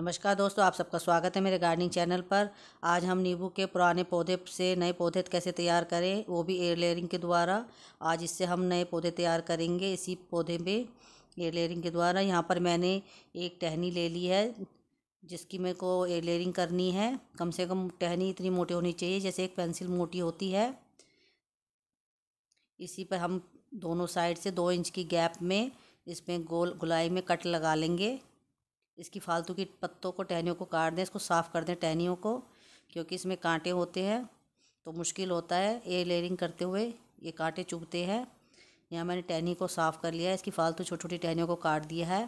नमस्कार दोस्तों आप सबका स्वागत है मेरे गार्डनिंग चैनल पर आज हम नींबू के पुराने पौधे से नए पौधे कैसे तैयार करें वो भी एयर लेयरिंग के द्वारा आज इससे हम नए पौधे तैयार करेंगे इसी पौधे में एयर लेयरिंग के द्वारा यहाँ पर मैंने एक टहनी ले ली है जिसकी मेरे को एयर लेयरिंग करनी है कम से कम टहनी इतनी मोटी होनी चाहिए जैसे एक पेंसिल मोटी होती है इसी पर हम दोनों साइड से दो इंच की गैप में इसमें गोल गुलाई में कट लगा लेंगे इसकी फालतू की पत्तों को टहनियों को काट दें इसको साफ़ कर दें टहनियों को क्योंकि इसमें कांटे होते हैं तो मुश्किल होता है ये लेयरिंग करते हुए ये कांटे चुभते हैं यहाँ मैंने टहनी को साफ़ कर लिया है इसकी फालतू छोटी छोटी टहनियों को काट दिया है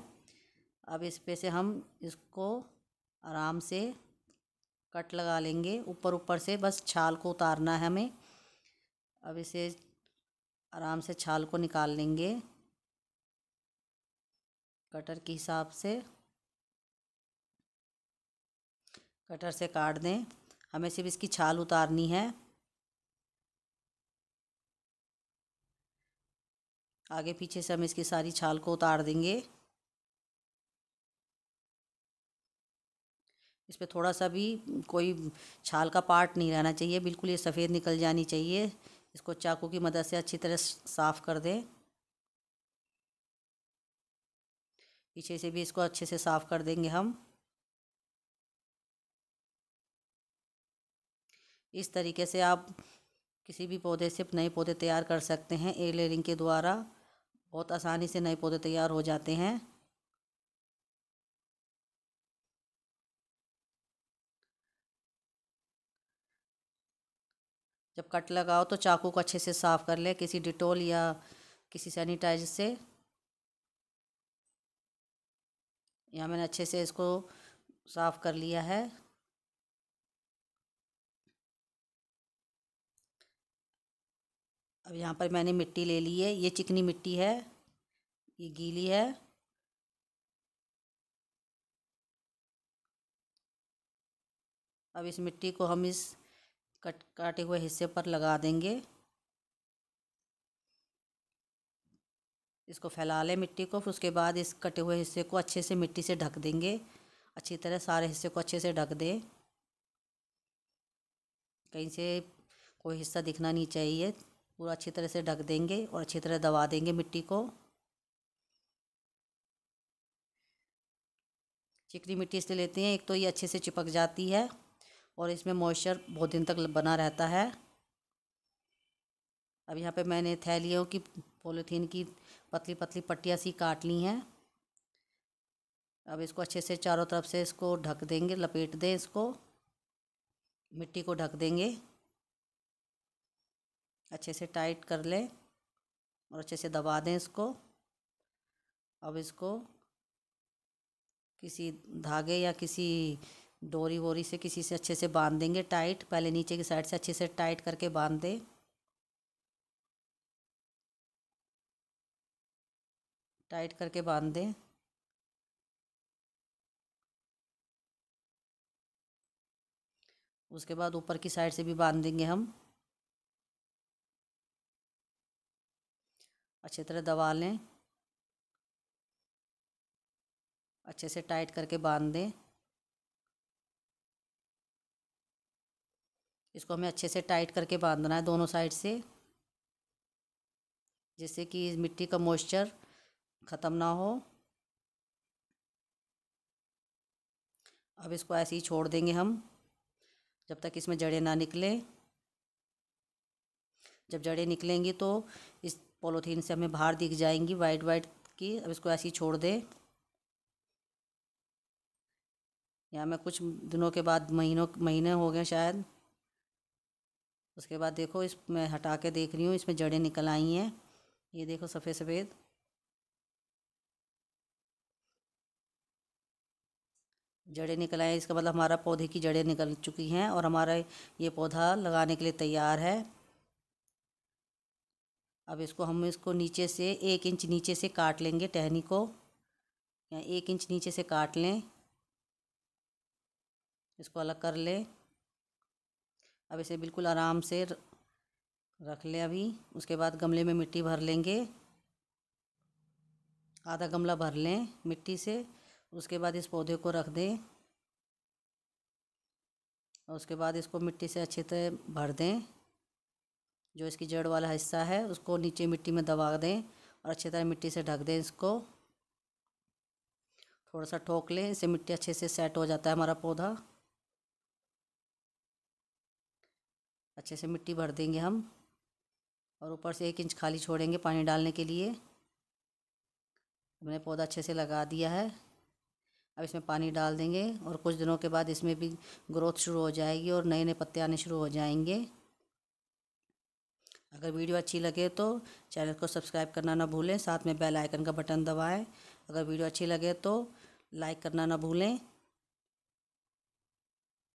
अब इस पे से हम इसको आराम से कट लगा लेंगे ऊपर ऊपर से बस छाल को उतारना है हमें अब इसे आराम से छाल को निकाल लेंगे कटर के हिसाब से कटर से काट दें हमें सिर्फ इसकी छाल उतारनी है आगे पीछे से हम इसकी सारी छाल को उतार देंगे इस पर थोड़ा सा भी कोई छाल का पार्ट नहीं रहना चाहिए बिल्कुल ये सफ़ेद निकल जानी चाहिए इसको चाकू की मदद से अच्छी तरह साफ़ कर दें पीछे से भी इसको अच्छे से साफ़ कर देंगे हम इस तरीके से आप किसी भी पौधे से नए पौधे तैयार कर सकते हैं ए लेयरिंग के द्वारा बहुत आसानी से नए पौधे तैयार हो जाते हैं जब कट लगाओ तो चाकू को अच्छे से साफ़ कर ले किसी डिटोल या किसी सैनिटाइजर से या मैंने अच्छे से इसको साफ़ कर लिया है अब यहाँ पर मैंने मिट्टी ले ली है ये चिकनी मिट्टी है ये गीली है अब इस मिट्टी को हम इस कट काटे हुए हिस्से पर लगा देंगे इसको फैला लें मिट्टी को फिर उसके बाद इस कटे हुए हिस्से को अच्छे से मिट्टी से ढक देंगे अच्छी तरह सारे हिस्से को अच्छे से ढक दें कहीं से कोई हिस्सा दिखना नहीं चाहिए पूरा अच्छी तरह से ढक देंगे और अच्छी तरह दबा देंगे मिट्टी को चिकनी मिट्टी इसलिए लेते हैं एक तो ये अच्छे से चिपक जाती है और इसमें मॉइस्चर बहुत दिन तक बना रहता है अब यहाँ पे मैंने थैलियों की पॉलीथीन की पतली पतली पट्टियाँ सी काट ली हैं अब इसको अच्छे से चारों तरफ से इसको ढक देंगे लपेट दें इसको मिट्टी को ढक देंगे अच्छे से टाइट कर लें और अच्छे से दबा दें इसको अब इसको किसी धागे या किसी डोरी वोरी से किसी से अच्छे से बांध देंगे टाइट पहले नीचे की साइड से अच्छे से टाइट करके बांध दें टाइट करके बांध दें उसके बाद ऊपर की साइड से भी बांध देंगे हम अच्छी तरह दबा लें अच्छे से टाइट करके बांध दें इसको हमें अच्छे से टाइट करके बांधना है दोनों साइड से जिससे कि मिट्टी का मॉइस्चर ख़त्म ना हो अब इसको ऐसे ही छोड़ देंगे हम जब तक इसमें जड़ें ना निकलें जब जड़ें निकलेंगी तो इस पोलोथीन से हमें बाहर दिख जाएंगी वाइट वाइट की अब इसको ऐसे ही छोड़ दें यहाँ मैं कुछ दिनों के बाद महीनों महीने हो गए शायद उसके बाद देखो इस मैं हटा के देख रही हूँ इसमें जड़ें निकल आई हैं ये देखो सफ़ेद सफ़ेद जड़ें निकल आए इसका मतलब हमारा पौधे की जड़ें निकल चुकी हैं और हमारा ये पौधा लगाने के लिए तैयार है अब इसको हम इसको नीचे से एक इंच नीचे से काट लेंगे टहनी को या एक इंच नीचे से काट लें इसको अलग कर लें अब इसे बिल्कुल आराम से रख लें अभी उसके बाद गमले में मिट्टी भर लेंगे आधा गमला भर लें मिट्टी से उसके बाद इस पौधे को रख दें और उसके बाद इसको मिट्टी से अच्छे तरह भर दें जो इसकी जड़ वाला हिस्सा है उसको नीचे मिट्टी में दबा दें और अच्छी तरह मिट्टी से ढक दें इसको थोड़ा सा ठोक लें इससे मिट्टी अच्छे से सेट हो जाता है हमारा पौधा अच्छे से मिट्टी भर देंगे हम और ऊपर से एक इंच खाली छोड़ेंगे पानी डालने के लिए हमने पौधा अच्छे से लगा दिया है अब इसमें पानी डाल देंगे और कुछ दिनों के बाद इसमें भी ग्रोथ शुरू हो जाएगी और नए नए पत्ते आने शुरू हो जाएंगे अगर वीडियो अच्छी लगे तो चैनल को सब्सक्राइब करना ना भूलें साथ में बेल आइकन का बटन दबाएं अगर वीडियो अच्छी लगे तो लाइक करना ना भूलें